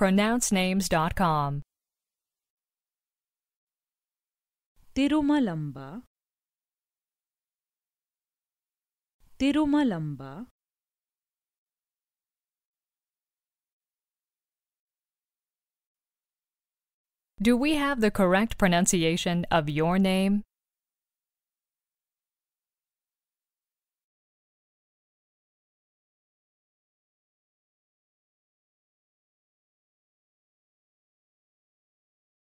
pronouncenames.com. Tirumalamba Tirumalamba Do we have the correct pronunciation of your name?